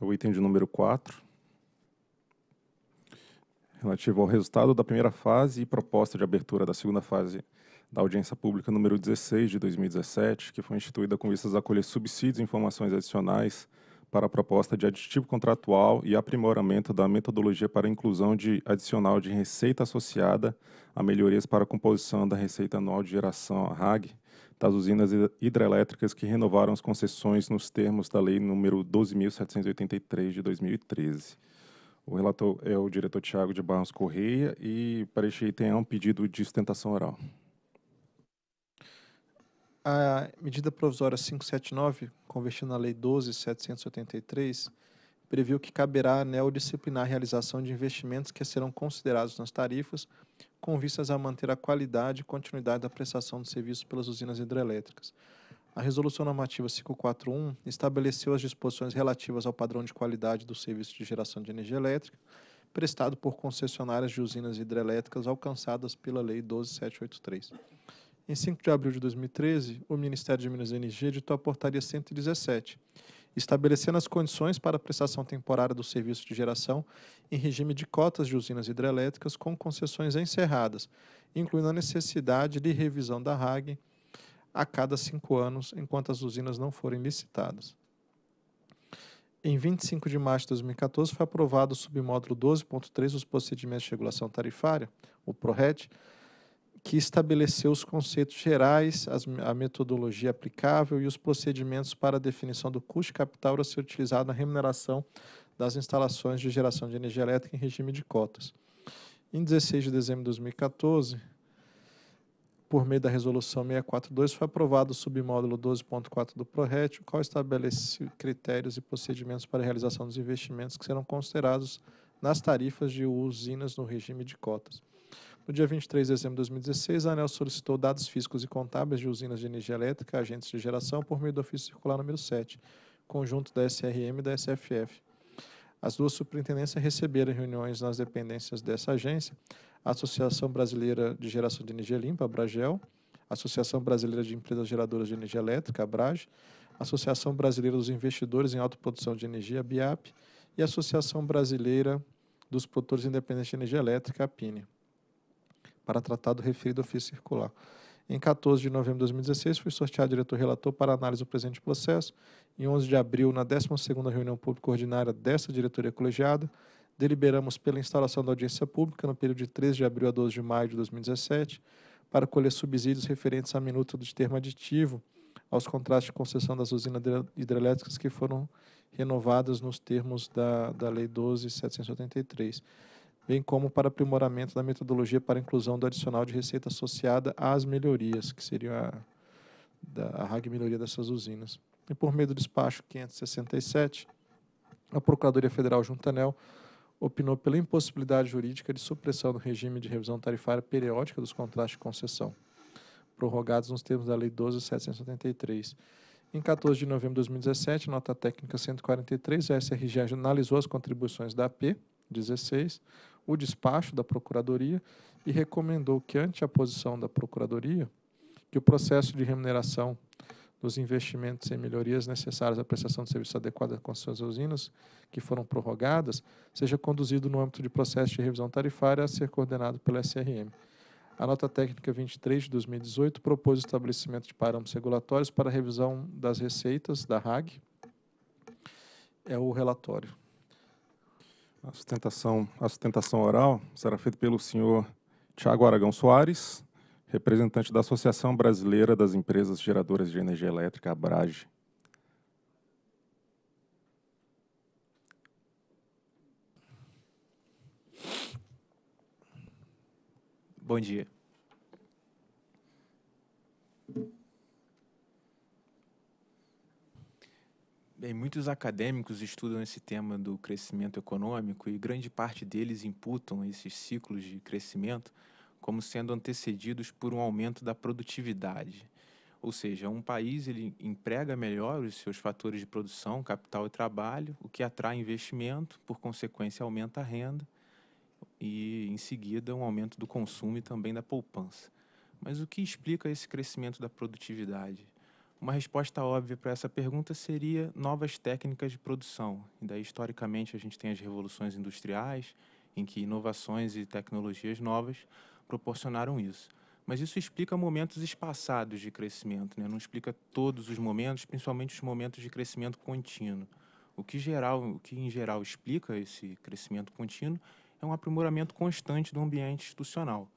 é o item de número 4, relativo ao resultado da primeira fase e proposta de abertura da segunda fase da audiência pública número 16 de 2017, que foi instituída com vistas a colher subsídios e informações adicionais para a proposta de aditivo contratual e aprimoramento da metodologia para inclusão de adicional de receita associada a melhorias para a composição da receita anual de geração RAG das usinas hidrelétricas que renovaram as concessões nos termos da Lei Número 12.783 de 2013. O relator é o diretor Tiago de Barros Correia e para este item é um pedido de sustentação oral. A medida provisória 579 convertido na Lei 12.783, previu que caberá à ANEL disciplinar a realização de investimentos que serão considerados nas tarifas, com vistas a manter a qualidade e continuidade da prestação de serviços pelas usinas hidrelétricas. A Resolução Normativa 541 estabeleceu as disposições relativas ao padrão de qualidade do serviço de geração de energia elétrica prestado por concessionárias de usinas hidrelétricas alcançadas pela Lei 12783. Em 5 de abril de 2013, o Ministério de Minas e Energia editou a Portaria 117, estabelecendo as condições para a prestação temporária do serviço de geração em regime de cotas de usinas hidrelétricas com concessões encerradas, incluindo a necessidade de revisão da RAG a cada cinco anos, enquanto as usinas não forem licitadas. Em 25 de março de 2014, foi aprovado o submódulo 12.3 dos procedimentos de regulação tarifária, o PRORET, que estabeleceu os conceitos gerais, as, a metodologia aplicável e os procedimentos para a definição do custo de capital a ser utilizado na remuneração das instalações de geração de energia elétrica em regime de cotas. Em 16 de dezembro de 2014, por meio da resolução 642, foi aprovado o submódulo 12.4 do ProRET, o qual estabelece critérios e procedimentos para a realização dos investimentos que serão considerados nas tarifas de usinas no regime de cotas. No dia 23 de dezembro de 2016, a ANEL solicitou dados físicos e contábeis de usinas de energia elétrica, agentes de geração, por meio do ofício circular número 7, conjunto da SRM e da SFF. As duas superintendências receberam reuniões nas dependências dessa agência, a Associação Brasileira de Geração de Energia Limpa, a Bragel, a Associação Brasileira de Empresas Geradoras de Energia Elétrica, a Brage, a Associação Brasileira dos Investidores em Autoprodução de Energia, a BIAP, e a Associação Brasileira dos Produtores Independentes de Energia Elétrica, a PINE para tratar do referido ofício circular. Em 14 de novembro de 2016, fui sorteado diretor relator para análise do presente processo. Em 11 de abril, na 12ª reunião pública ordinária dessa diretoria colegiada, deliberamos pela instalação da audiência pública no período de 13 de abril a 12 de maio de 2017 para colher subsídios referentes à minuta do termo aditivo aos contratos de concessão das usinas hidrelétricas que foram renovadas nos termos da, da Lei 12.783 bem como para aprimoramento da metodologia para inclusão do adicional de receita associada às melhorias, que seria a, da, a RAG melhoria dessas usinas. E por meio do despacho 567, a Procuradoria Federal Juntanel opinou pela impossibilidade jurídica de supressão do regime de revisão tarifária periódica dos contratos de concessão, prorrogados nos termos da Lei 12.773. Em 14 de novembro de 2017, nota técnica 143, a SRG analisou as contribuições da AP 16, o despacho da Procuradoria e recomendou que, ante a posição da Procuradoria, que o processo de remuneração dos investimentos em melhorias necessárias à prestação de serviço adequado às construção das usinas que foram prorrogadas seja conduzido no âmbito de processo de revisão tarifária a ser coordenado pela SRM. A nota técnica 23 de 2018 propôs o estabelecimento de parâmetros regulatórios para a revisão das receitas da RAG. É o relatório. A sustentação, a sustentação oral será feita pelo senhor Tiago Aragão Soares, representante da Associação Brasileira das Empresas Geradoras de Energia Elétrica, ABRAGE. Bom dia. Bem, muitos acadêmicos estudam esse tema do crescimento econômico e grande parte deles imputam esses ciclos de crescimento como sendo antecedidos por um aumento da produtividade. Ou seja, um país ele emprega melhor os seus fatores de produção, capital e trabalho, o que atrai investimento, por consequência aumenta a renda e em seguida um aumento do consumo e também da poupança. Mas o que explica esse crescimento da produtividade? Uma resposta óbvia para essa pergunta seria novas técnicas de produção. E daí, historicamente, a gente tem as revoluções industriais, em que inovações e tecnologias novas proporcionaram isso. Mas isso explica momentos espaçados de crescimento, né? não explica todos os momentos, principalmente os momentos de crescimento contínuo. O que, geral, o que em geral explica esse crescimento contínuo é um aprimoramento constante do ambiente institucional.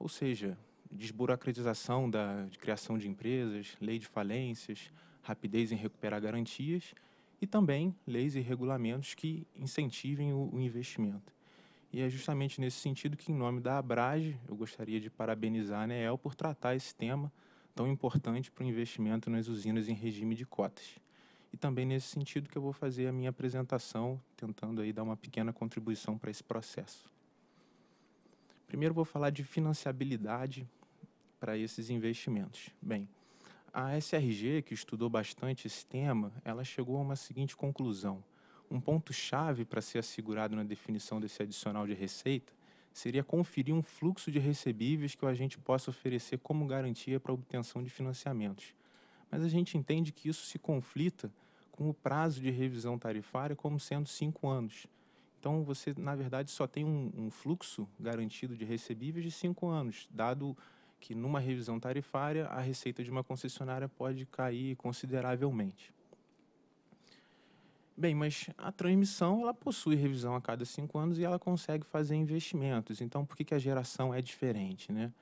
Ou seja, desburocratização da de criação de empresas, lei de falências, rapidez em recuperar garantias e também leis e regulamentos que incentivem o, o investimento. E é justamente nesse sentido que, em nome da Abrage, eu gostaria de parabenizar a ANEEL por tratar esse tema tão importante para o investimento nas usinas em regime de cotas. E também nesse sentido que eu vou fazer a minha apresentação, tentando aí dar uma pequena contribuição para esse processo. Primeiro vou falar de financiabilidade para esses investimentos? Bem, a SRG, que estudou bastante esse tema, ela chegou a uma seguinte conclusão. Um ponto-chave para ser assegurado na definição desse adicional de receita seria conferir um fluxo de recebíveis que o agente possa oferecer como garantia para a obtenção de financiamentos. Mas a gente entende que isso se conflita com o prazo de revisão tarifária como sendo cinco anos. Então, você, na verdade, só tem um, um fluxo garantido de recebíveis de cinco anos, dado que numa revisão tarifária a receita de uma concessionária pode cair consideravelmente. Bem, mas a transmissão ela possui revisão a cada cinco anos e ela consegue fazer investimentos. Então, por que, que a geração é diferente, né?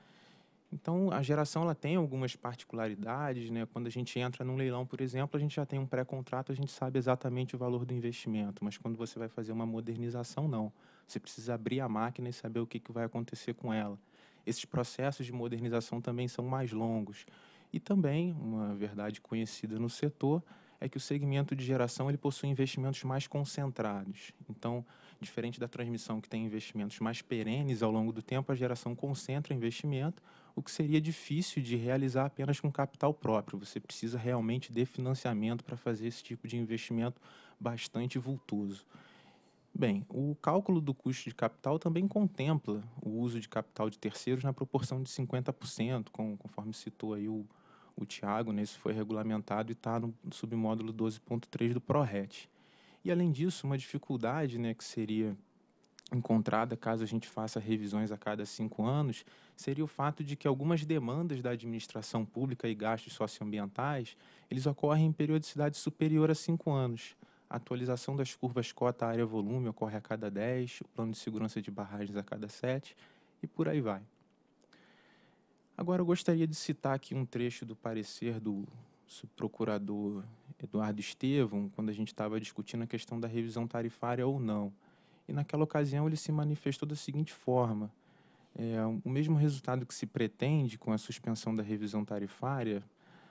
Então, a geração ela tem algumas particularidades, né? Quando a gente entra num leilão, por exemplo, a gente já tem um pré-contrato, a gente sabe exatamente o valor do investimento, mas quando você vai fazer uma modernização, não. Você precisa abrir a máquina e saber o que, que vai acontecer com ela esses processos de modernização também são mais longos. E também, uma verdade conhecida no setor, é que o segmento de geração ele possui investimentos mais concentrados. Então, diferente da transmissão que tem investimentos mais perenes ao longo do tempo, a geração concentra investimento, o que seria difícil de realizar apenas com capital próprio. Você precisa realmente de financiamento para fazer esse tipo de investimento bastante vultoso. Bem, o cálculo do custo de capital também contempla o uso de capital de terceiros na proporção de 50%, com, conforme citou aí o, o Tiago, né, isso foi regulamentado e está no submódulo 12.3 do ProRet. E, além disso, uma dificuldade né, que seria encontrada caso a gente faça revisões a cada cinco anos seria o fato de que algumas demandas da administração pública e gastos socioambientais eles ocorrem em periodicidade superior a cinco anos. A atualização das curvas cota área volume ocorre a cada 10, o plano de segurança de barragens a cada 7 e por aí vai. Agora eu gostaria de citar aqui um trecho do parecer do subprocurador Eduardo Estevam, quando a gente estava discutindo a questão da revisão tarifária ou não. E naquela ocasião ele se manifestou da seguinte forma: é, o mesmo resultado que se pretende com a suspensão da revisão tarifária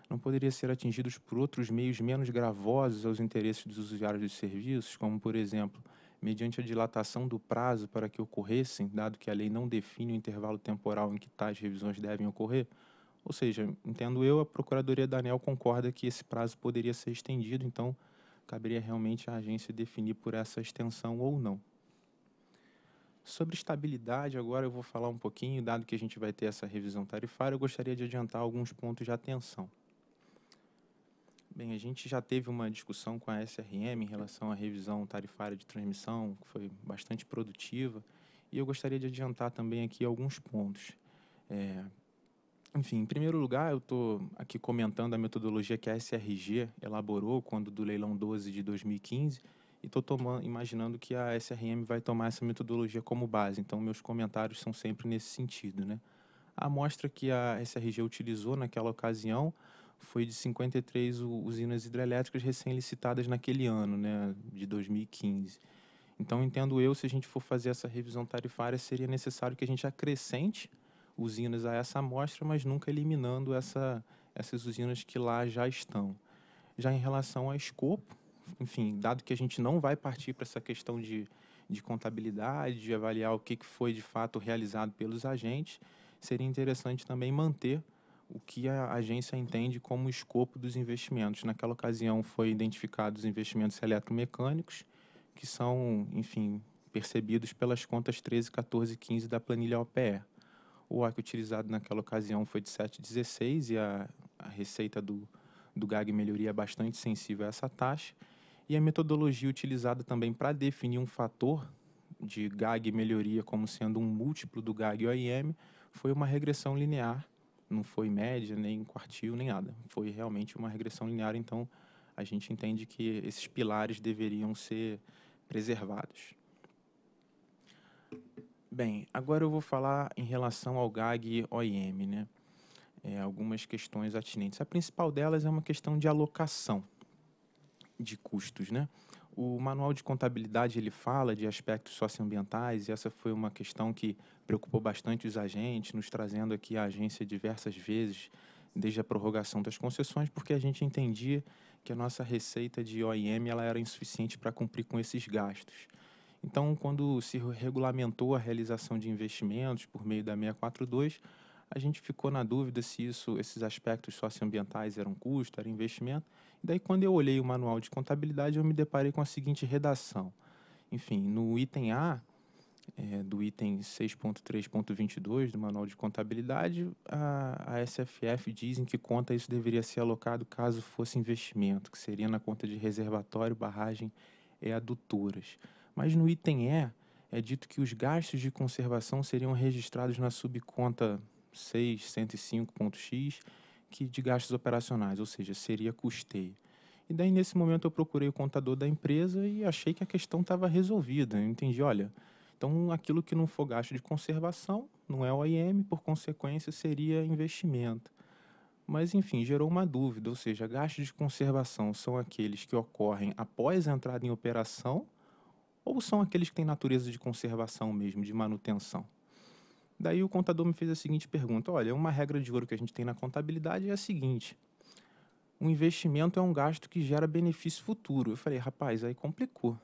não poderia ser atingidos por outros meios menos gravosos aos interesses dos usuários dos serviços, como, por exemplo, mediante a dilatação do prazo para que ocorressem, dado que a lei não define o intervalo temporal em que tais revisões devem ocorrer? Ou seja, entendo eu, a Procuradoria da ANEL concorda que esse prazo poderia ser estendido, então caberia realmente à agência definir por essa extensão ou não. Sobre estabilidade, agora eu vou falar um pouquinho, dado que a gente vai ter essa revisão tarifária, eu gostaria de adiantar alguns pontos de atenção. Bem, a gente já teve uma discussão com a SRM em relação à revisão tarifária de transmissão, que foi bastante produtiva, e eu gostaria de adiantar também aqui alguns pontos. É, enfim, em primeiro lugar, eu estou aqui comentando a metodologia que a SRG elaborou quando do leilão 12 de 2015, e estou imaginando que a SRM vai tomar essa metodologia como base, então meus comentários são sempre nesse sentido. Né? A amostra que a SRG utilizou naquela ocasião foi de 53 usinas hidrelétricas recém-licitadas naquele ano, né, de 2015. Então, entendo eu, se a gente for fazer essa revisão tarifária, seria necessário que a gente acrescente usinas a essa amostra, mas nunca eliminando essa, essas usinas que lá já estão. Já em relação a escopo, enfim, dado que a gente não vai partir para essa questão de, de contabilidade, de avaliar o que, que foi de fato realizado pelos agentes, seria interessante também manter o que a agência entende como escopo dos investimentos. Naquela ocasião foi identificados os investimentos eletromecânicos, que são, enfim, percebidos pelas contas 13, 14 e 15 da planilha OPE. O arco utilizado naquela ocasião foi de 7,16 e a, a receita do, do GAG melhoria é bastante sensível a essa taxa. E a metodologia utilizada também para definir um fator de GAG melhoria como sendo um múltiplo do GAG OIM foi uma regressão linear não foi média, nem quartil, nem nada. Foi realmente uma regressão linear, então a gente entende que esses pilares deveriam ser preservados. Bem, agora eu vou falar em relação ao GAG OIM, né? É, algumas questões atinentes. A principal delas é uma questão de alocação de custos, né? O manual de contabilidade ele fala de aspectos socioambientais e essa foi uma questão que preocupou bastante os agentes, nos trazendo aqui a agência diversas vezes desde a prorrogação das concessões, porque a gente entendia que a nossa receita de OIM ela era insuficiente para cumprir com esses gastos. Então, quando se regulamentou a realização de investimentos por meio da 642, a gente ficou na dúvida se isso, esses aspectos socioambientais eram custo, era investimento, Daí, quando eu olhei o manual de contabilidade, eu me deparei com a seguinte redação. Enfim, no item A, é, do item 6.3.22 do Manual de Contabilidade, a, a SFF dizem que conta isso deveria ser alocado caso fosse investimento, que seria na conta de reservatório, barragem e adutoras. Mas no item E, é dito que os gastos de conservação seriam registrados na subconta 605.x que de gastos operacionais, ou seja, seria custeio. E daí, nesse momento, eu procurei o contador da empresa e achei que a questão estava resolvida. Eu entendi, olha, então aquilo que não for gasto de conservação não é OIM, por consequência, seria investimento. Mas, enfim, gerou uma dúvida, ou seja, gastos de conservação são aqueles que ocorrem após a entrada em operação ou são aqueles que têm natureza de conservação mesmo, de manutenção? Daí o contador me fez a seguinte pergunta: olha, uma regra de ouro que a gente tem na contabilidade é a seguinte: um investimento é um gasto que gera benefício futuro. Eu falei, rapaz, aí complicou.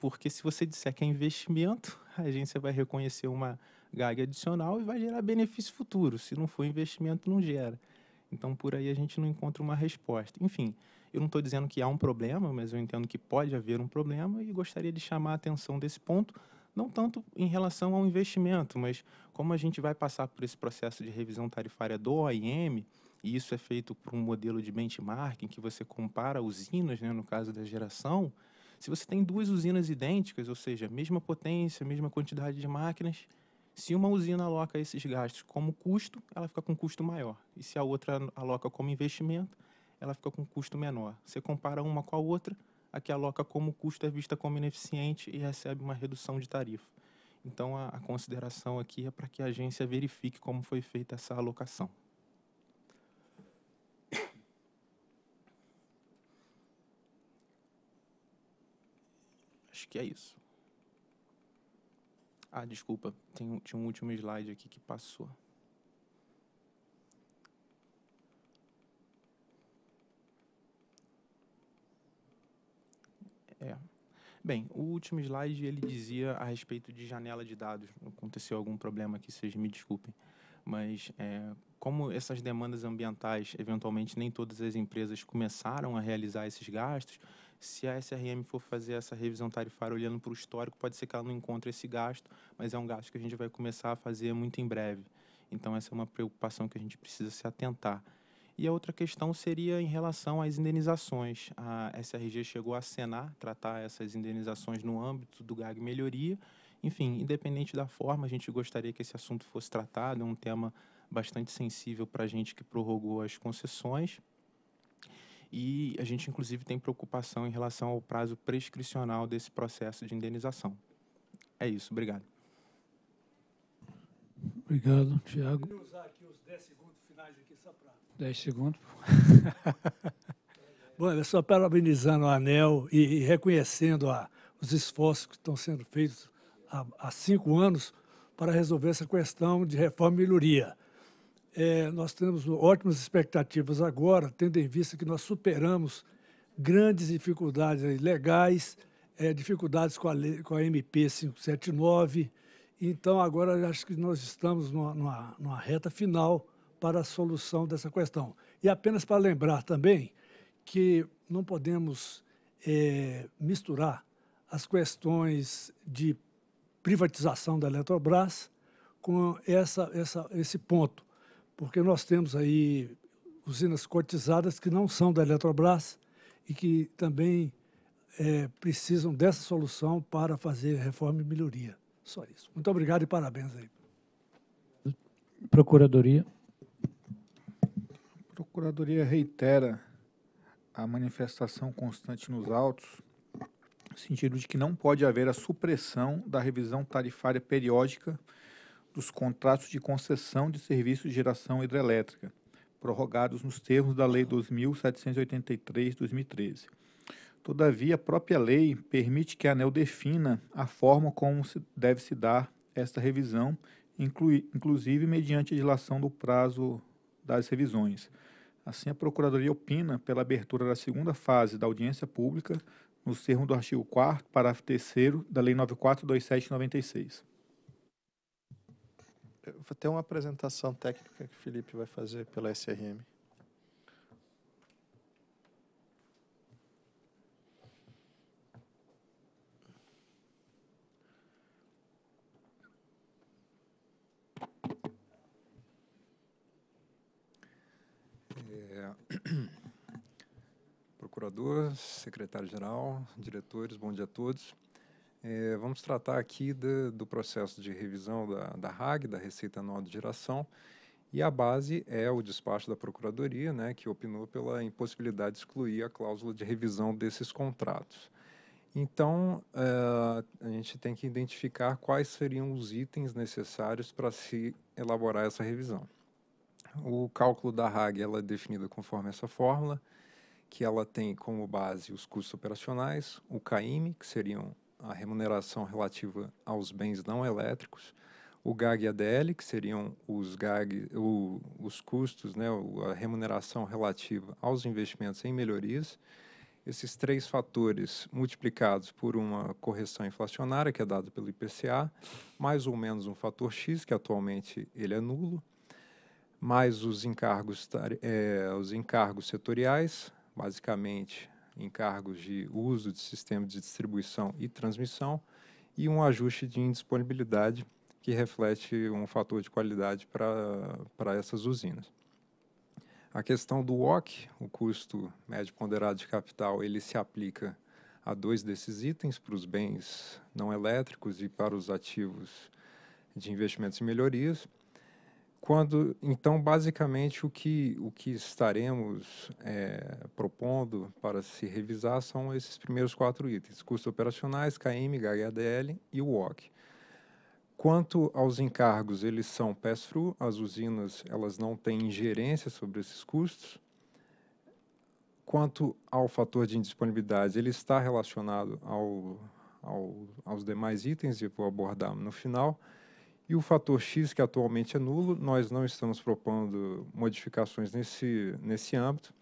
Porque se você disser que é investimento, a agência vai reconhecer uma gag adicional e vai gerar benefício futuro. Se não for investimento, não gera. Então, por aí a gente não encontra uma resposta. Enfim, eu não estou dizendo que há um problema, mas eu entendo que pode haver um problema e gostaria de chamar a atenção desse ponto, não tanto em relação ao investimento, mas como a gente vai passar por esse processo de revisão tarifária do OIM, e isso é feito por um modelo de benchmarking que você compara usinas, né, no caso da geração, se você tem duas usinas idênticas, ou seja, mesma potência, mesma quantidade de máquinas, se uma usina aloca esses gastos como custo, ela fica com um custo maior. E se a outra aloca como investimento, ela fica com um custo menor. Você compara uma com a outra, a que aloca como custo é vista como ineficiente e recebe uma redução de tarifa. Então, a, a consideração aqui é para que a agência verifique como foi feita essa alocação. Acho que é isso. Ah, desculpa, tem, tinha um último slide aqui que passou. É. Bem, o último slide ele dizia a respeito de janela de dados. Aconteceu algum problema aqui, vocês me desculpem. Mas é, como essas demandas ambientais, eventualmente nem todas as empresas começaram a realizar esses gastos, se a SRM for fazer essa revisão tarifária olhando para o histórico, pode ser que ela não encontre esse gasto, mas é um gasto que a gente vai começar a fazer muito em breve. Então essa é uma preocupação que a gente precisa se atentar. E a outra questão seria em relação às indenizações. A SRG chegou a acenar tratar essas indenizações no âmbito do GAG Melhoria. Enfim, independente da forma, a gente gostaria que esse assunto fosse tratado, é um tema bastante sensível para a gente que prorrogou as concessões. E a gente, inclusive, tem preocupação em relação ao prazo prescricional desse processo de indenização. É isso, obrigado. Obrigado, Tiago. Vou usar aqui os 10 segundos finais aqui só para Dez segundos. Bom, é só parabenizando o ANEL e, reconhecendo a, os esforços que estão sendo feitos há, há, cinco anos para resolver essa questão de reforma e melhoria. É, nós temos ótimas expectativas agora, tendo em vista que nós superamos grandes dificuldades legais, é, dificuldades com a, com a MP 579. Então, agora acho que nós estamos numa, numa, numa reta final para a solução dessa questão. E apenas para lembrar também que não podemos é, misturar as questões de privatização da Eletrobras com essa, essa, esse ponto, porque nós temos aí usinas cotizadas que não são da Eletrobras e que também é, precisam dessa solução para fazer reforma e melhoria. Só isso. Muito obrigado e parabéns aí. Procuradoria. Procuradoria reitera a manifestação constante nos autos, no sentido de que não pode haver a supressão da revisão tarifária periódica dos contratos de concessão de serviços de geração hidrelétrica, prorrogados nos termos da Lei 2783/2013. Todavia, a própria lei permite que a ANEL defina a forma como se deve se dar esta revisão, inclui, inclusive mediante a dilação do prazo das revisões. Assim, a Procuradoria opina pela abertura da segunda fase da audiência pública nos termos do artigo 4 parágrafo 3 da Lei 9.427/96. Vou ter uma apresentação técnica que o Felipe vai fazer pela SRM. Procurador, secretário-geral, diretores, bom dia a todos. É, vamos tratar aqui de, do processo de revisão da, da RAG, da Receita Anual de Geração, e a base é o despacho da Procuradoria, né, que opinou pela impossibilidade de excluir a cláusula de revisão desses contratos. Então, é, a gente tem que identificar quais seriam os itens necessários para se elaborar essa revisão o cálculo da RAG ela é definido conforme essa fórmula, que ela tem como base os custos operacionais, o CAIME, que seriam a remuneração relativa aos bens não elétricos, o GAG e ADL, que seriam os, GAG, o, os custos, né, a remuneração relativa aos investimentos em melhorias, esses três fatores multiplicados por uma correção inflacionária que é dada pelo IPCA, mais ou menos um fator X, que atualmente ele é nulo, mais os encargos, é, os encargos setoriais, basicamente encargos de uso de sistemas de distribuição e transmissão, e um ajuste de indisponibilidade que reflete um fator de qualidade para essas usinas. A questão do WOC, o custo médio ponderado de capital, ele se aplica a dois desses itens, para os bens não elétricos e para os ativos de investimentos e melhorias. Quando, então, basicamente, o que, o que estaremos é, propondo para se revisar são esses primeiros quatro itens: custos operacionais, KM, HDL e WOC. Quanto aos encargos, eles são pass-through, as usinas elas não têm ingerência sobre esses custos. Quanto ao fator de indisponibilidade, ele está relacionado ao, ao, aos demais itens e vou abordar no final. E o fator X, que atualmente é nulo, nós não estamos propondo modificações nesse, nesse âmbito,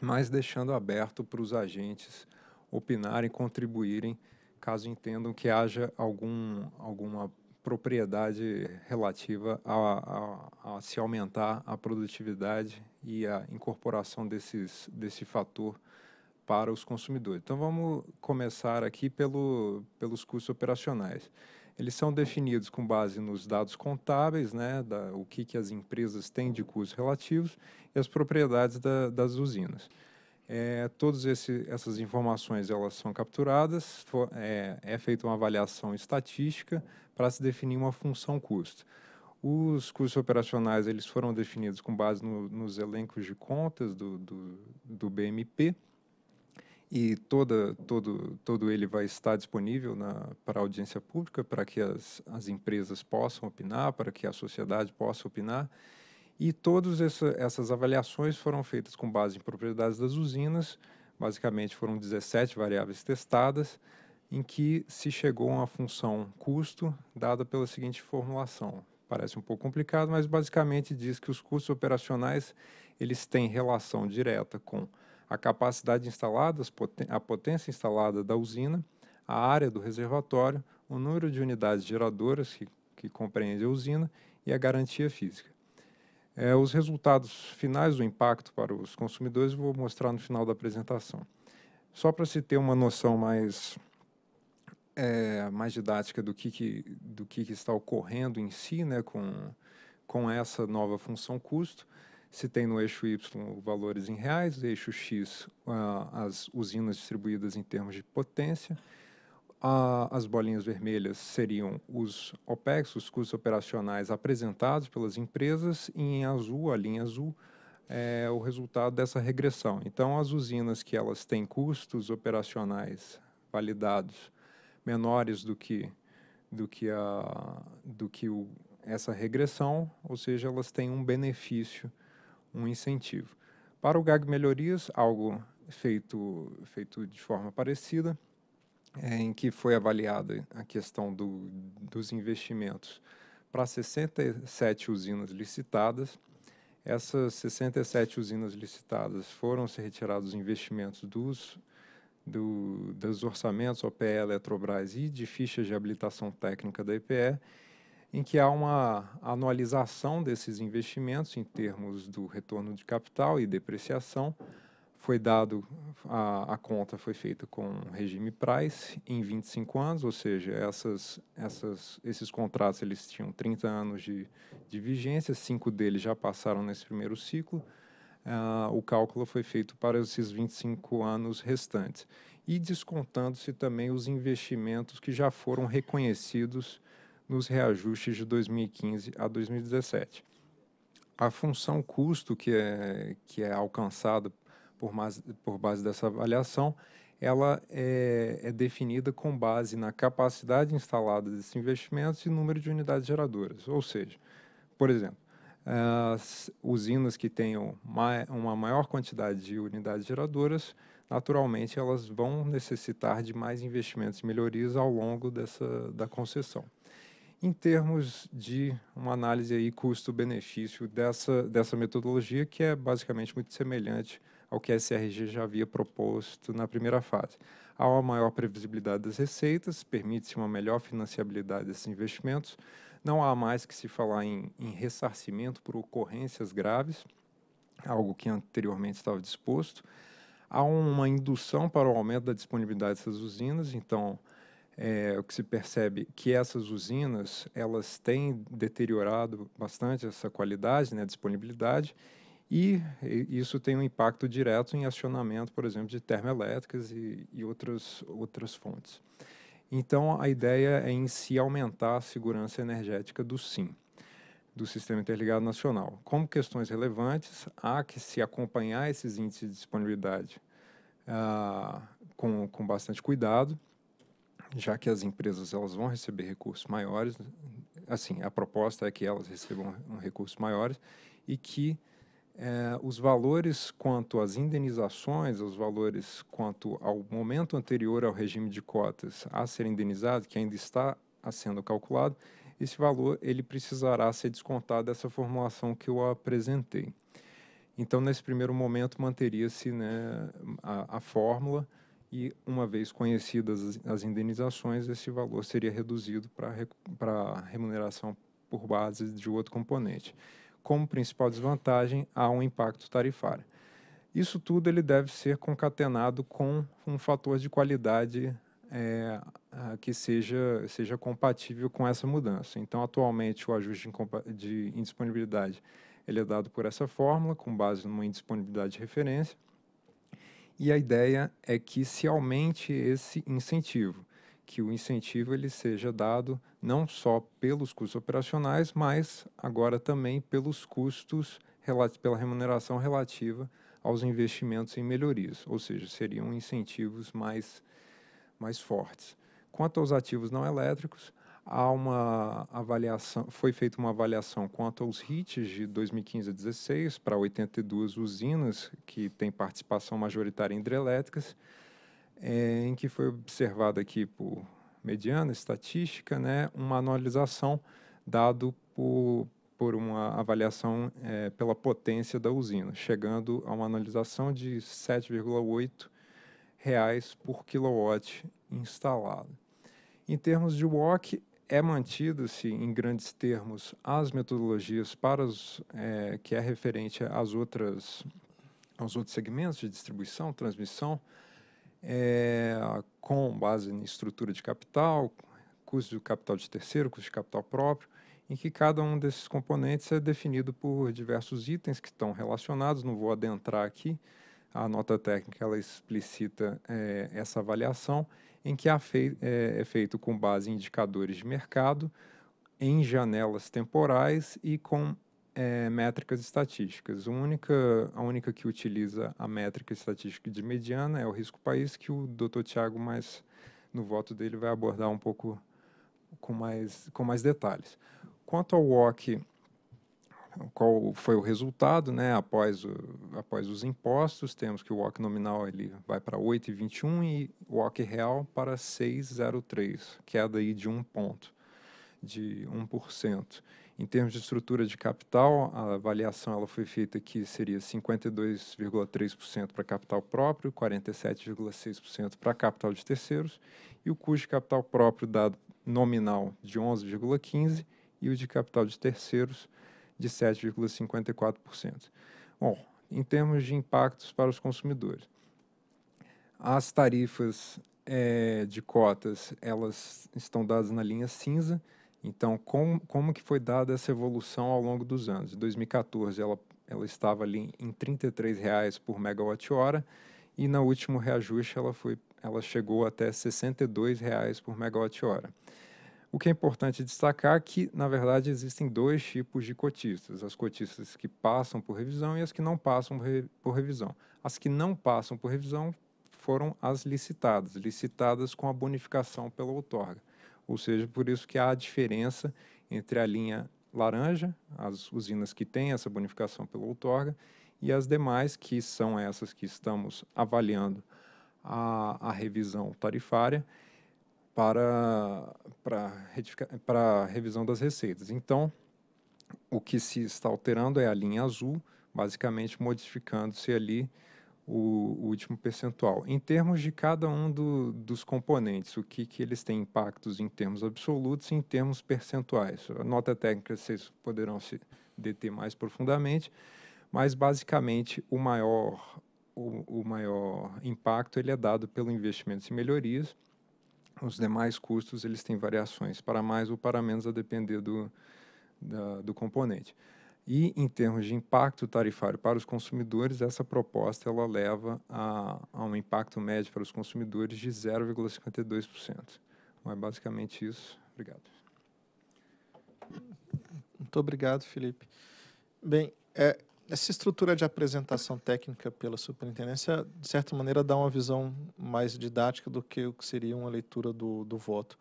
mas deixando aberto para os agentes opinarem, contribuírem, caso entendam que haja algum, alguma propriedade relativa a, a, a se aumentar a produtividade e a incorporação desses, desse fator para os consumidores. Então, vamos começar aqui pelo, pelos custos operacionais. Eles são definidos com base nos dados contábeis, né, da, o que, que as empresas têm de custos relativos e as propriedades da, das usinas. É, todas essas informações elas são capturadas, for, é, é feita uma avaliação estatística para se definir uma função custo. Os custos operacionais eles foram definidos com base no, nos elencos de contas do, do, do BMP, e toda, todo, todo ele vai estar disponível na, para audiência pública, para que as, as empresas possam opinar, para que a sociedade possa opinar. E todas essa, essas avaliações foram feitas com base em propriedades das usinas, basicamente foram 17 variáveis testadas, em que se chegou a uma função custo dada pela seguinte formulação. Parece um pouco complicado, mas basicamente diz que os custos operacionais eles têm relação direta com a capacidade instalada, a potência instalada da usina, a área do reservatório, o número de unidades geradoras que, que compreende a usina e a garantia física. É, os resultados finais do impacto para os consumidores vou mostrar no final da apresentação. Só para se ter uma noção mais, é, mais didática do que, que do que, que, está ocorrendo em si né, com, com essa nova função custo, se tem no eixo Y valores em reais, eixo X ah, as usinas distribuídas em termos de potência, as bolinhas vermelhas seriam os OPEX, os custos operacionais apresentados pelas empresas, e em azul, a linha azul, é o resultado dessa regressão. Então, as usinas que elas têm custos operacionais validados menores do que, do que, a, do que o, essa regressão, ou seja, elas têm um benefício um incentivo. Para o GAG Melhorias, algo feito, feito de forma parecida, é, em que foi avaliada a questão do, dos investimentos para 67 usinas licitadas. Essas 67 usinas licitadas foram se retirados investimentos dos, do, dos orçamentos OPE, Eletrobras e de fichas de habilitação técnica da EPE, em que há uma anualização desses investimentos em termos do retorno de capital e depreciação. Foi dado, a, a conta foi feita com regime price em 25 anos, ou seja, essas, essas, esses contratos eles tinham 30 anos de, de vigência, cinco deles já passaram nesse primeiro ciclo. Uh, o cálculo foi feito para esses 25 anos restantes. E descontando-se também os investimentos que já foram reconhecidos nos reajustes de 2015 a 2017. A função custo que é, que é alcançada por, mais, por base dessa avaliação, ela é, é definida com base na capacidade instalada desses investimentos e número de unidades geradoras. Ou seja, por exemplo, as usinas que tenham uma maior quantidade de unidades geradoras, naturalmente elas vão necessitar de mais investimentos e melhorias ao longo dessa, da concessão em termos de uma análise aí custo-benefício dessa, dessa metodologia, que é basicamente muito semelhante ao que a SRG já havia proposto na primeira fase. Há uma maior previsibilidade das receitas, permite-se uma melhor financiabilidade desses investimentos, não há mais que se falar em, em ressarcimento por ocorrências graves, algo que anteriormente estava disposto. Há uma indução para o aumento da disponibilidade dessas usinas, então é, o que se percebe que essas usinas elas têm deteriorado bastante essa qualidade, né, disponibilidade, e isso tem um impacto direto em acionamento, por exemplo, de termoelétricas e, e outras, outras fontes. Então, a ideia é em si aumentar a segurança energética do SIM, do Sistema Interligado Nacional. Como questões relevantes, há que se acompanhar esses índices de disponibilidade ah, com, com bastante cuidado já que as empresas elas vão receber recursos maiores, assim, a proposta é que elas recebam um recursos maiores e que é, os valores quanto às indenizações, os valores quanto ao momento anterior ao regime de cotas a ser indenizado, que ainda está sendo calculado, esse valor ele precisará ser descontado dessa formulação que eu apresentei. Então, nesse primeiro momento, manteria-se né, a, a fórmula, e uma vez conhecidas as indenizações, esse valor seria reduzido para remuneração por base de outro componente. Como principal desvantagem, há um impacto tarifário. Isso tudo ele deve ser concatenado com um fator de qualidade é, que seja, seja compatível com essa mudança. Então, atualmente, o ajuste de indisponibilidade ele é dado por essa fórmula, com base numa indisponibilidade de referência, e a ideia é que se aumente esse incentivo, que o incentivo ele seja dado não só pelos custos operacionais, mas agora também pelos custos pela remuneração relativa aos investimentos em melhorias, ou seja, seriam incentivos mais mais fortes. Quanto aos ativos não elétricos, há uma avaliação, foi feita uma avaliação quanto aos hits de 2015 a 2016 para 82 usinas que têm participação majoritária em hidrelétricas, é, em que foi observada aqui por mediana estatística, né, uma anualização dado por, por uma avaliação é, pela potência da usina, chegando a uma analisação de 7,8 reais por quilowatt instalado. Em termos de WOC, é mantido-se em grandes termos as metodologias para os, é, que é referente às outras aos outros segmentos de distribuição, transmissão, é, com base em estrutura de capital, custo de capital de terceiro, custo de capital próprio, em que cada um desses componentes é definido por diversos itens que estão relacionados. Não vou adentrar aqui. A nota técnica ela explicita é, essa avaliação em que é, é feito com base em indicadores de mercado, em janelas temporais e com é, métricas estatísticas. A única, a única que utiliza a métrica estatística de mediana é o risco país, que o doutor Tiago, mais no voto dele, vai abordar um pouco com mais, com mais detalhes. Quanto ao WOC qual foi o resultado, né? Após, o, após os impostos, temos que o walk nominal ele vai para 8,21 e o walk real para 6,03, queda aí de um ponto, de 1%. Em termos de estrutura de capital, a avaliação ela foi feita que seria 52,3% para capital próprio, 47,6% para capital de terceiros e o custo de capital próprio dado nominal de 11,15 e o de capital de terceiros de 7,54%. Bom, em termos de impactos para os consumidores, as tarifas é, de cotas elas estão dadas na linha cinza. Então, com, como que foi dada essa evolução ao longo dos anos? Em 2014, ela, ela estava ali em R$ 33,00 por megawatt-hora e no último reajuste ela, foi, ela chegou até R$ 62,00 por megawatt-hora. O que é importante destacar é que, na verdade, existem dois tipos de cotistas: as cotistas que passam por revisão e as que não passam por revisão. As que não passam por revisão foram as licitadas, licitadas com a bonificação pela outorga. Ou seja, por isso que há a diferença entre a linha laranja, as usinas que têm essa bonificação pela outorga, e as demais, que são essas que estamos avaliando a, a revisão tarifária para, para, a revisão das receitas. Então, o que se está alterando é a linha azul, basicamente modificando-se ali o, o, último percentual. Em termos de cada um do, dos componentes, o que, que eles têm impactos em termos absolutos e em termos percentuais. A nota técnica vocês poderão se deter mais profundamente, mas basicamente o maior, o, o maior impacto ele é dado pelo investimento em melhorias os demais custos eles têm variações para mais ou para menos a depender do, da, do componente. E em termos de impacto tarifário para os consumidores, essa proposta ela leva a, a um impacto médio para os consumidores de 0,52%. Então é basicamente isso. Obrigado. Muito obrigado, Felipe. Bem, é, essa estrutura de apresentação técnica pela superintendência, de certa maneira, dá uma visão mais didática do que o que seria uma leitura do, do voto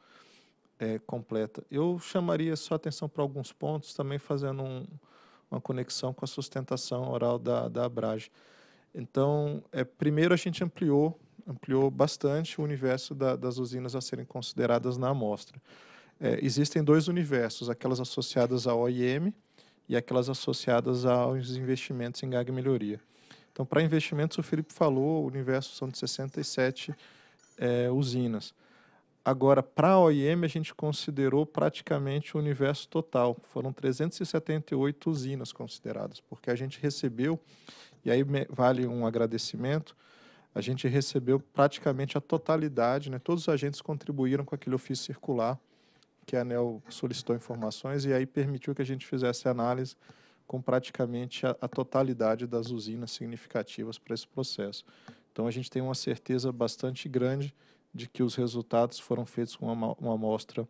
é, completa. Eu chamaria só atenção para alguns pontos, também fazendo um, uma conexão com a sustentação oral da, da Abrage. Então, é, primeiro a gente ampliou, ampliou bastante o universo da, das usinas a serem consideradas na amostra. É, existem dois universos, aquelas associadas à OIM, e aquelas associadas aos investimentos em gag melhoria. Então, para investimentos, o Felipe falou, o universo são de 67 é, usinas. Agora, para a OIM, a gente considerou praticamente o universo total. Foram 378 usinas consideradas, porque a gente recebeu, e aí vale um agradecimento, a gente recebeu praticamente a totalidade, né? todos os agentes contribuíram com aquele ofício circular, que a ANEL solicitou informações e aí permitiu que a gente fizesse análise com praticamente a, a totalidade das usinas significativas para esse processo. Então, a gente tem uma certeza bastante grande de que os resultados foram feitos com uma, uma amostra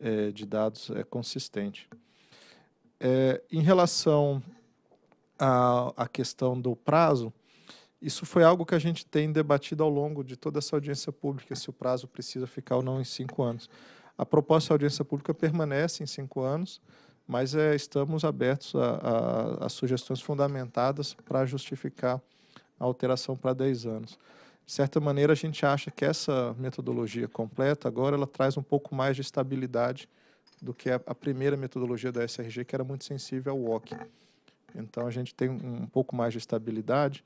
é, de dados é, consistente. É, em relação à questão do prazo, isso foi algo que a gente tem debatido ao longo de toda essa audiência pública, se o prazo precisa ficar ou não em cinco anos. A proposta da audiência pública permanece em cinco anos, mas é, estamos abertos a, a, a sugestões fundamentadas para justificar a alteração para dez anos. De certa maneira, a gente acha que essa metodologia completa agora ela traz um pouco mais de estabilidade do que a, a primeira metodologia da SRG, que era muito sensível ao WOC. Então, a gente tem um, um pouco mais de estabilidade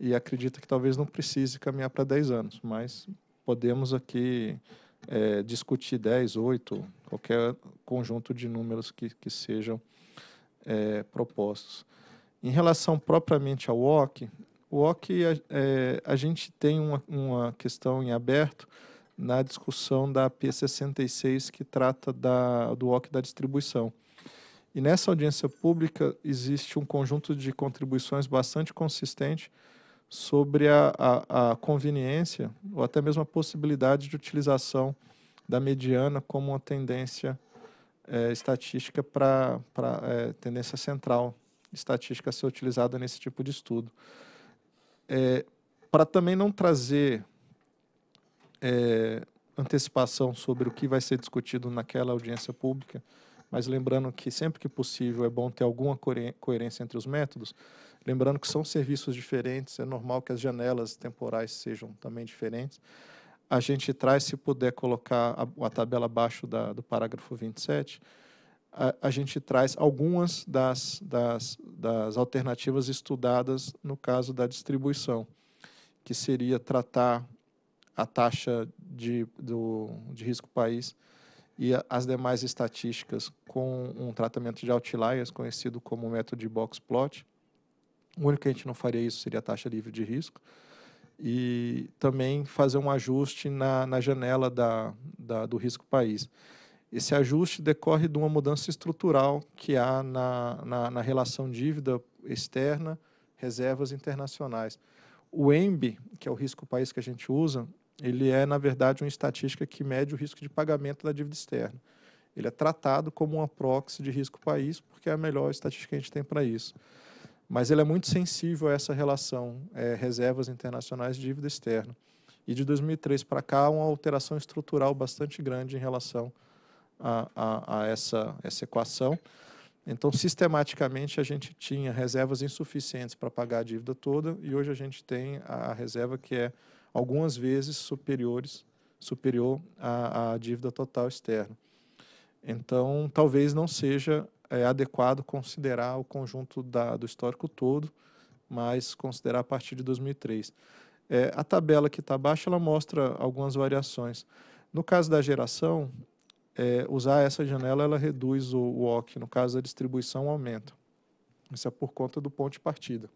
e acredita que talvez não precise caminhar para 10 anos, mas podemos aqui é, discutir 10, 8, qualquer conjunto de números que, que sejam é, propostos. Em relação propriamente ao OC, o é, a gente tem uma, uma questão em aberto na discussão da P66 que trata da, do OC da distribuição. E nessa audiência pública existe um conjunto de contribuições bastante consistente sobre a, a, a, conveniência ou até mesmo a possibilidade de utilização da mediana como uma tendência é, estatística para é, tendência central estatística a ser utilizada nesse tipo de estudo. É, para também não trazer é, antecipação sobre o que vai ser discutido naquela audiência pública, mas lembrando que sempre que possível é bom ter alguma coerência entre os métodos, Lembrando que são serviços diferentes, é normal que as janelas temporais sejam também diferentes. A gente traz, se puder colocar a, a tabela abaixo da, do parágrafo 27, a, a gente traz algumas das, das, das alternativas estudadas no caso da distribuição, que seria tratar a taxa de, do, de risco país e a, as demais estatísticas com um tratamento de outliers, conhecido como método de box plot, o único que a gente não faria isso seria a taxa livre de risco. E também fazer um ajuste na, na janela da, da, do risco país. Esse ajuste decorre de uma mudança estrutural que há na, na, na relação dívida externa, reservas internacionais. O EMB, que é o risco país que a gente usa, ele é, na verdade, uma estatística que mede o risco de pagamento da dívida externa. Ele é tratado como uma proxy de risco país, porque é a melhor estatística que a gente tem para isso mas ele é muito sensível a essa relação é, reservas internacionais de dívida externa. E de 2003 para cá, uma alteração estrutural bastante grande em relação a, a, a essa, essa equação. Então, sistematicamente, a gente tinha reservas insuficientes para pagar a dívida toda e hoje a gente tem a reserva que é algumas vezes superiores, superior à, à dívida total externa. Então, talvez não seja é adequado considerar o conjunto da, do histórico todo, mas considerar a partir de 2003. É, a tabela que está abaixo ela mostra algumas variações. No caso da geração, é, usar essa janela ela reduz o, o no caso da distribuição aumenta. Isso é por conta do ponto de partida.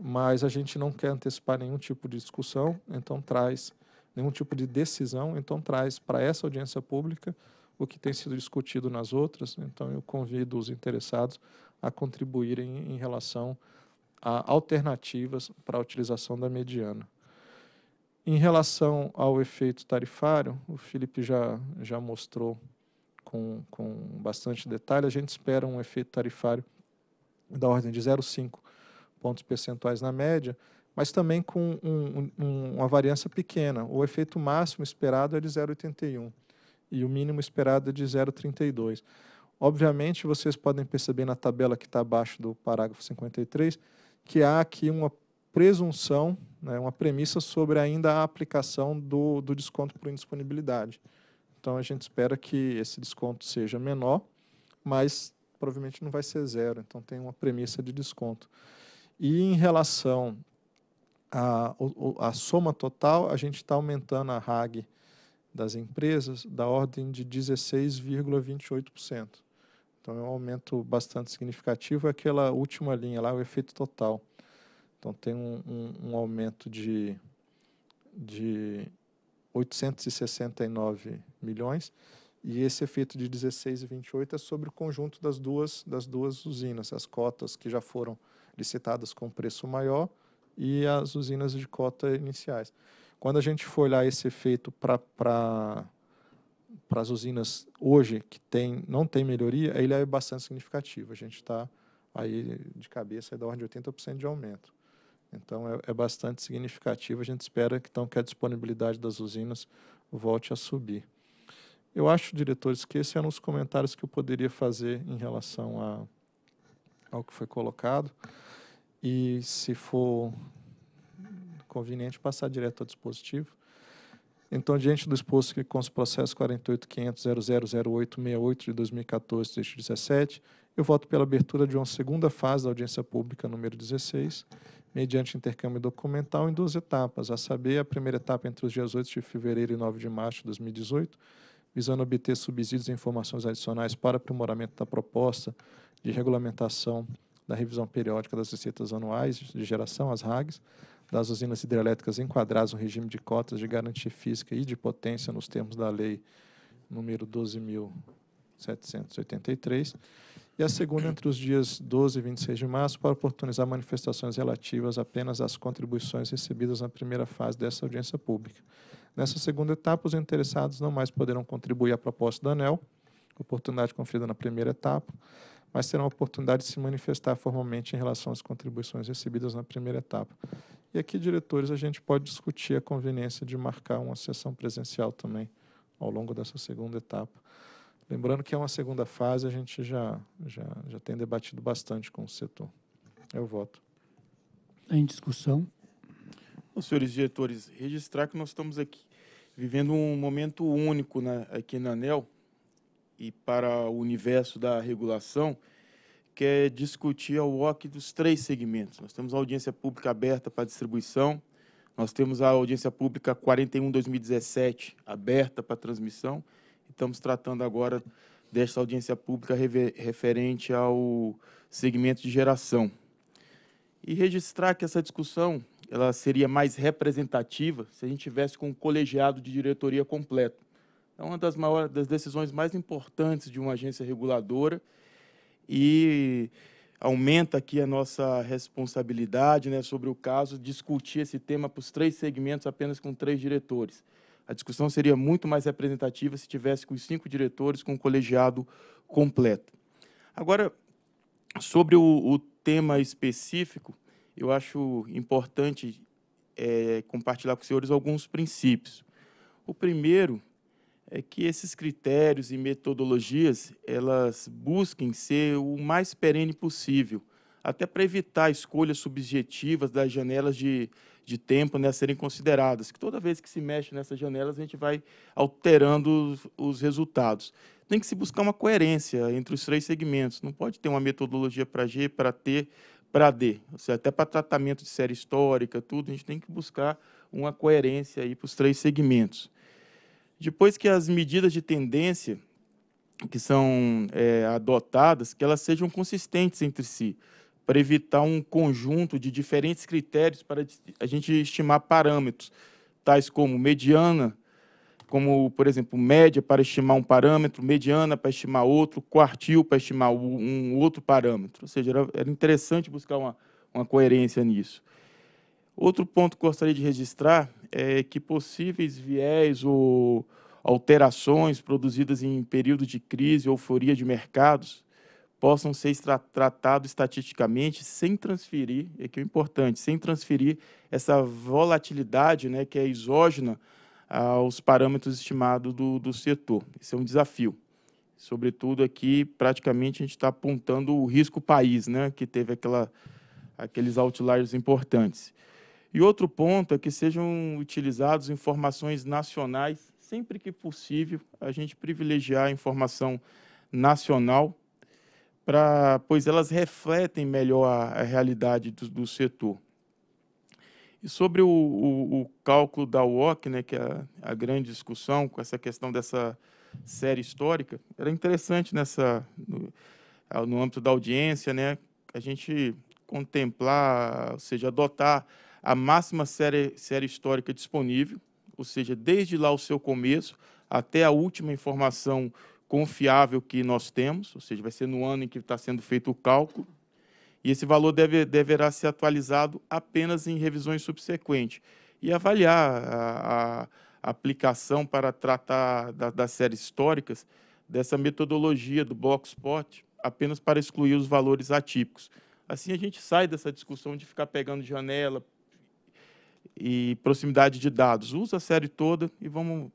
Mas a gente não quer antecipar nenhum tipo de discussão, então traz nenhum tipo de decisão, então traz para essa audiência pública o que tem sido discutido nas outras. Né? Então, eu convido os interessados a contribuírem em relação a alternativas para a utilização da mediana. Em relação ao efeito tarifário, o Felipe já, já mostrou com, com bastante detalhe, a gente espera um efeito tarifário da ordem de 0,5 pontos percentuais na média, mas também com um, um, uma variância pequena. O efeito máximo esperado é de 0,81 e o mínimo esperado é de 0,32. Obviamente, vocês podem perceber na tabela que está abaixo do parágrafo 53 que há aqui uma presunção, né, uma premissa sobre ainda a aplicação do, do desconto por indisponibilidade. Então, a gente espera que esse desconto seja menor, mas provavelmente não vai ser zero. Então, tem uma premissa de desconto. E em relação à, à soma total, a gente está aumentando a RAG das empresas da ordem de 16,28%. Então é um aumento bastante significativo. É aquela última linha lá, o efeito total. Então tem um, um, um aumento de, de 869 milhões e esse efeito de 16,28 é sobre o conjunto das duas, das duas usinas, as cotas que já foram licitadas com preço maior e as usinas de cota iniciais. Quando a gente for olhar esse efeito para para as usinas hoje que tem, não tem melhoria, ele é bastante significativo. A gente está aí de cabeça é da ordem de 80% de aumento. Então é, é, bastante significativo. A gente espera que, então, que a disponibilidade das usinas volte a subir. Eu acho, diretores, que esses eram é os comentários que eu poderia fazer em relação a, ao que foi colocado. E se for conveniente passar direto ao dispositivo. Então, diante do exposto que consta o processo 48.500.000868 de 2014, texto 17, eu voto pela abertura de uma segunda fase da audiência pública número 16, mediante intercâmbio documental em duas etapas, a saber, a primeira etapa entre os dias 8 de fevereiro e 9 de março de 2018, visando obter subsídios e informações adicionais para aprimoramento da proposta de regulamentação da revisão periódica das receitas anuais de geração, as RAGs, das usinas hidrelétricas enquadradas no regime de cotas de garantia física e de potência nos termos da lei número 12.783, e a segunda entre os dias 12 e 26 de março para oportunizar manifestações relativas apenas às contribuições recebidas na primeira fase dessa audiência pública. Nessa segunda etapa, os interessados não mais poderão contribuir à proposta do ANEL, oportunidade conferida na primeira etapa, mas terão a oportunidade de se manifestar formalmente em relação às contribuições recebidas na primeira etapa. E aqui, diretores, a gente pode discutir a conveniência de marcar uma sessão presencial também ao longo dessa segunda etapa. Lembrando que é uma segunda fase, a gente já, já, já tem debatido bastante com o setor. Eu voto. Em discussão. Os senhores diretores, registrar que nós estamos aqui vivendo um momento único na, aqui na ANEL e para o universo da regulação quer discutir a WOC dos três segmentos. Nós temos a audiência pública aberta para distribuição, nós temos a audiência pública 41-2017 aberta para transmissão, e estamos tratando agora desta audiência pública referente ao segmento de geração. E registrar que essa discussão ela seria mais representativa se a gente tivesse com um colegiado de diretoria completo. É uma das, maiores, das decisões mais importantes de uma agência reguladora, e aumenta aqui a nossa responsabilidade né, sobre o caso, discutir esse tema para os três segmentos apenas com três diretores. A discussão seria muito mais representativa se tivesse com os cinco diretores, com o colegiado completo. Agora, sobre o, o, tema específico, eu acho importante é, compartilhar com os senhores alguns princípios. O primeiro é que esses critérios e metodologias elas busquem ser o mais perene possível, até para evitar escolhas subjetivas das janelas de, de tempo né, a serem consideradas, que toda vez que se mexe nessas janelas a gente vai alterando os, os resultados. Tem que se buscar uma coerência entre os três segmentos, não pode ter uma metodologia para G, para T, para D, ou seja, até para tratamento de série histórica, tudo, a gente tem que buscar uma coerência aí para os três segmentos. Depois que as medidas de tendência que são é, adotadas, que elas sejam consistentes entre si, para evitar um conjunto de diferentes critérios para a gente estimar parâmetros, tais como mediana, como, por exemplo, média para estimar um parâmetro, mediana para estimar outro, quartil para estimar um outro parâmetro. Ou seja, era, era interessante buscar uma, uma coerência nisso. Outro ponto que gostaria de registrar é, que possíveis viés ou alterações produzidas em período de crise ou euforia de mercados possam ser tratados estatisticamente sem transferir, é que é importante, sem transferir essa volatilidade né, que é exógena aos parâmetros estimados do, do setor. Isso é um desafio. Sobretudo aqui, praticamente, a gente está apontando o risco país, né, que teve aquela, aqueles outliers importantes. E outro ponto é que sejam utilizados informações nacionais, sempre que possível, a gente privilegiar a informação nacional, pra, pois elas refletem melhor a, a realidade do, do, setor. E sobre o, o, o cálculo da UOC, né, que é a, a grande discussão com essa questão dessa série histórica, era interessante nessa no, no âmbito da audiência, né, a gente contemplar, ou seja, adotar a máxima série, série histórica disponível, ou seja, desde lá o seu começo até a última informação confiável que nós temos, ou seja, vai ser no ano em que está sendo feito o cálculo, e esse valor deve, deverá ser atualizado apenas em revisões subsequentes e avaliar a, a aplicação para tratar da, das séries históricas dessa metodologia do box plot apenas para excluir os valores atípicos. Assim a gente sai dessa discussão de ficar pegando janela, e proximidade de dados. Usa a série toda e vamos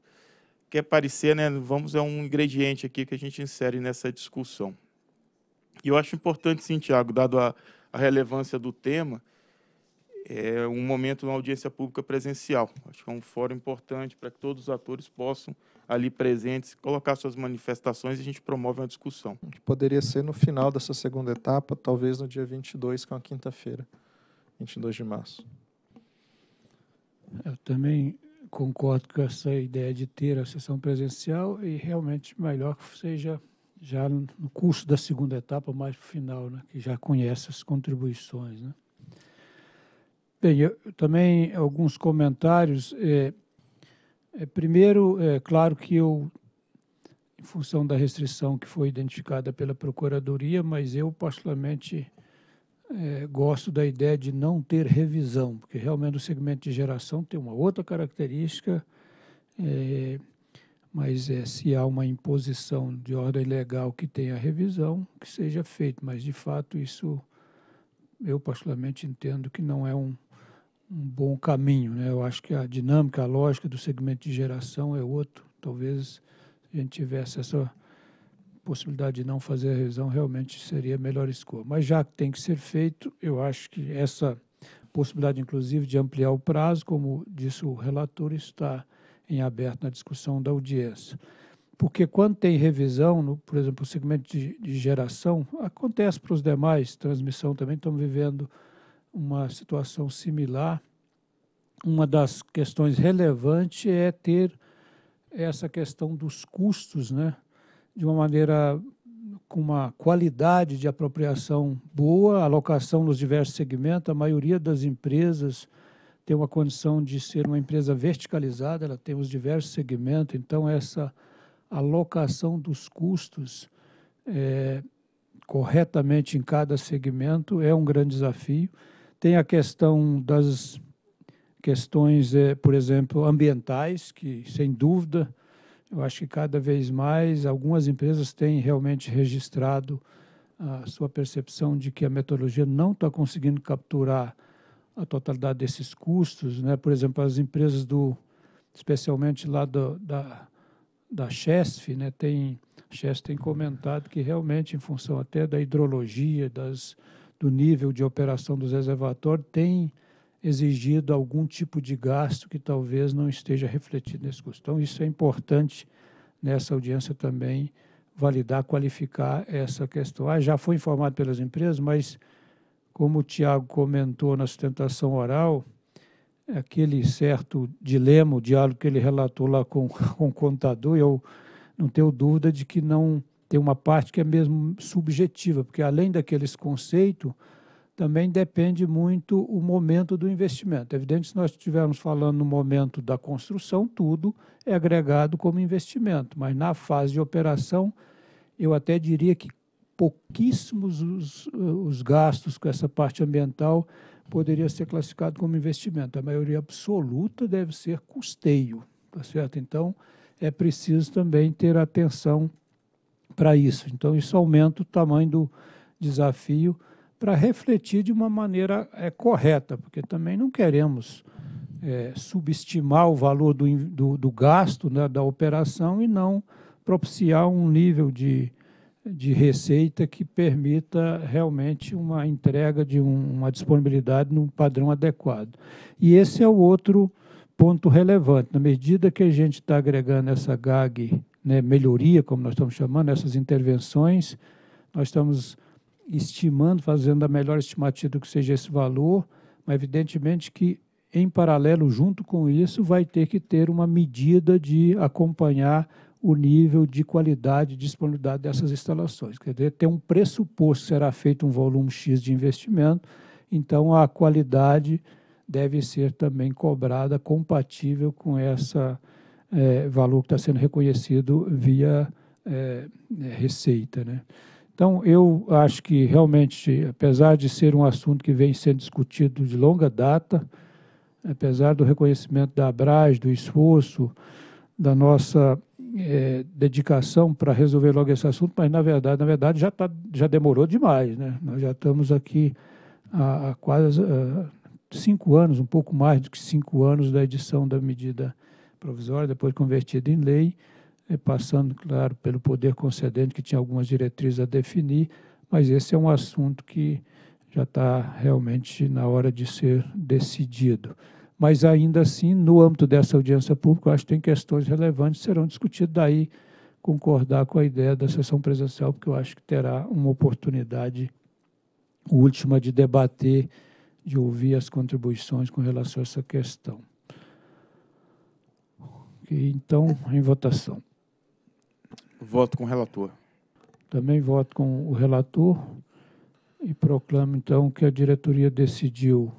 quer parecer, né? Vamos é um ingrediente aqui que a gente insere nessa discussão. E eu acho importante, sim, Tiago, dado a, a, relevância do tema, é um momento na audiência pública presencial. Acho que é um fórum importante para que todos os atores possam ali presentes colocar suas manifestações e a gente promove uma discussão. Que poderia ser no final dessa segunda etapa, talvez no dia 22, que é uma quinta-feira, 22 de março. Eu também concordo com essa ideia de ter a sessão presencial e realmente melhor que seja já no curso da segunda etapa, mais para o final, né, que já conhece as contribuições. Né. Bem, eu, também alguns comentários. É, é, primeiro, é claro que eu, em função da restrição que foi identificada pela Procuradoria, mas eu particularmente é, gosto da ideia de não ter revisão, porque realmente o segmento de geração tem uma outra característica, é, mas é, se há uma imposição de ordem legal que tenha revisão, que seja feito, mas de fato isso eu particularmente entendo que não é um, um bom caminho. Né? Eu acho que a dinâmica, a lógica do segmento de geração é outro. Talvez a gente tivesse essa possibilidade de não fazer a revisão realmente seria a melhor escolha. Mas já que tem que ser feito, eu acho que essa possibilidade, inclusive, de ampliar o prazo, como disse o relator, está em aberto na discussão da audiência. Porque quando tem revisão, no, por exemplo, o segmento de, de geração, acontece para os demais, transmissão também, estamos vivendo uma situação similar. Uma das questões relevantes é ter essa questão dos custos, né? de uma maneira com uma qualidade de apropriação boa, alocação nos diversos segmentos. A maioria das empresas tem uma condição de ser uma empresa verticalizada, ela tem os diversos segmentos, então essa alocação dos custos é, corretamente em cada segmento é um grande desafio. Tem a questão das questões, é, por exemplo, ambientais, que sem dúvida eu acho que cada vez mais algumas empresas têm realmente registrado a sua percepção de que a metodologia não está conseguindo capturar a totalidade desses custos, né? Por exemplo, as empresas do, especialmente lá do, da da Chesf, né? Tem a Chesf tem comentado que realmente, em função até da hidrologia, das do nível de operação dos reservatórios, tem exigido algum tipo de gasto que talvez não esteja refletido nesse custo. Então, isso é importante nessa audiência também validar, qualificar essa questão. Ah, já foi informado pelas empresas, mas como o Tiago comentou na sustentação oral, aquele certo dilema, o diálogo que ele relatou lá com, com o contador, eu não tenho dúvida de que não tem uma parte que é mesmo subjetiva, porque além daqueles conceitos, também depende muito o momento do investimento. É evidente, se nós estivermos falando no momento da construção, tudo é agregado como investimento, mas na fase de operação, eu até diria que pouquíssimos os, eh, os gastos com essa parte ambiental poderia ser classificado como investimento. A maioria absoluta deve ser custeio, tá certo? Então, é preciso também ter atenção para isso. Então, isso aumenta o tamanho do desafio para refletir de uma maneira é, correta, porque também não queremos é, subestimar o valor do, do, do gasto né, da operação e não propiciar um nível de, de receita que permita realmente uma entrega de um, uma disponibilidade num padrão adequado. E esse é o outro ponto relevante. Na medida que a gente está agregando essa GAG, né, melhoria, como nós estamos chamando, essas intervenções, nós estamos estimando, fazendo a melhor estimativa que seja esse valor, mas evidentemente que em paralelo, junto com isso, vai ter que ter uma medida de acompanhar o nível de qualidade e disponibilidade dessas instalações. Quer dizer, tem um pressuposto, será feito um volume X de investimento, então a qualidade deve ser também cobrada compatível com esse eh, é, valor que está sendo reconhecido via é, receita. Né? Então, eu acho que realmente, apesar de ser um assunto que vem sendo discutido de longa data, apesar do reconhecimento da Abras, do esforço, da nossa é, dedicação para resolver logo esse assunto, mas na verdade, na verdade já, tá, já demorou demais, né? Nós já estamos aqui há, há quase há cinco anos, um pouco mais do que cinco anos da edição da medida provisória, depois convertida em lei, é, passando, claro, pelo poder concedente, que tinha algumas diretrizes a definir, mas esse é um assunto que já está realmente na hora de ser decidido. Mas ainda assim, no âmbito dessa audiência pública, acho que tem questões relevantes que serão discutidas daí, concordar com a ideia da sessão presencial, porque eu acho que terá uma oportunidade última de debater, de ouvir as contribuições com relação a essa questão. E, então, em votação. Voto com o relator. Também voto com o relator e proclamo, então, que a diretoria decidiu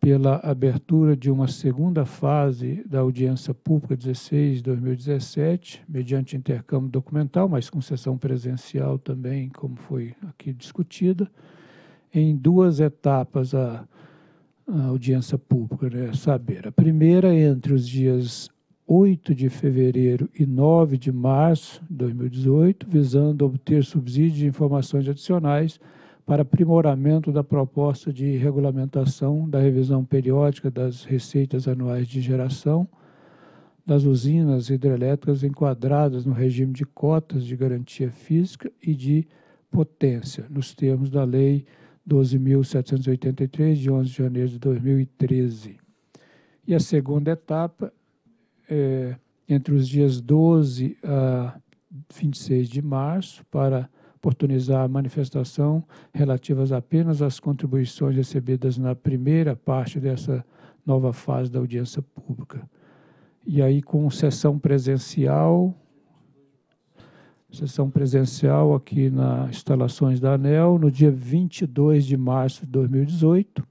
pela abertura de uma segunda fase da audiência pública 16-2017, mediante intercâmbio documental, mas com sessão presencial também, como foi aqui discutida, em duas etapas a, a audiência pública, né, saber. A primeira entre os dias 8 de fevereiro e 9 de março de 2018, visando obter subsídios de informações adicionais para aprimoramento da proposta de regulamentação da revisão periódica das receitas anuais de geração das usinas hidrelétricas enquadradas no regime de cotas de garantia física e de potência, nos termos da Lei 12.783, de 11 de janeiro de 2013. E a segunda etapa é, entre os dias 12 a 26 de março para oportunizar a manifestação relativas apenas às contribuições recebidas na primeira parte dessa nova fase da audiência pública. E aí, com sessão presencial, sessão presencial aqui nas instalações da ANEL, no dia 22 de março de 2018,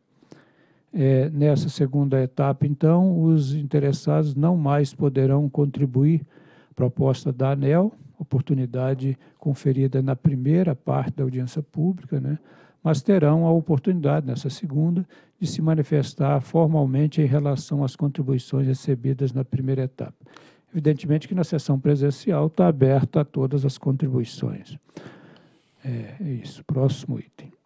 é, nessa segunda etapa, então, os interessados não mais poderão contribuir proposta da ANEL, oportunidade conferida na primeira parte da audiência pública, né, mas terão a oportunidade, nessa segunda, de se manifestar formalmente em relação às contribuições recebidas na primeira etapa. Evidentemente que na sessão presencial está aberta a todas as contribuições. É, é isso. Próximo item.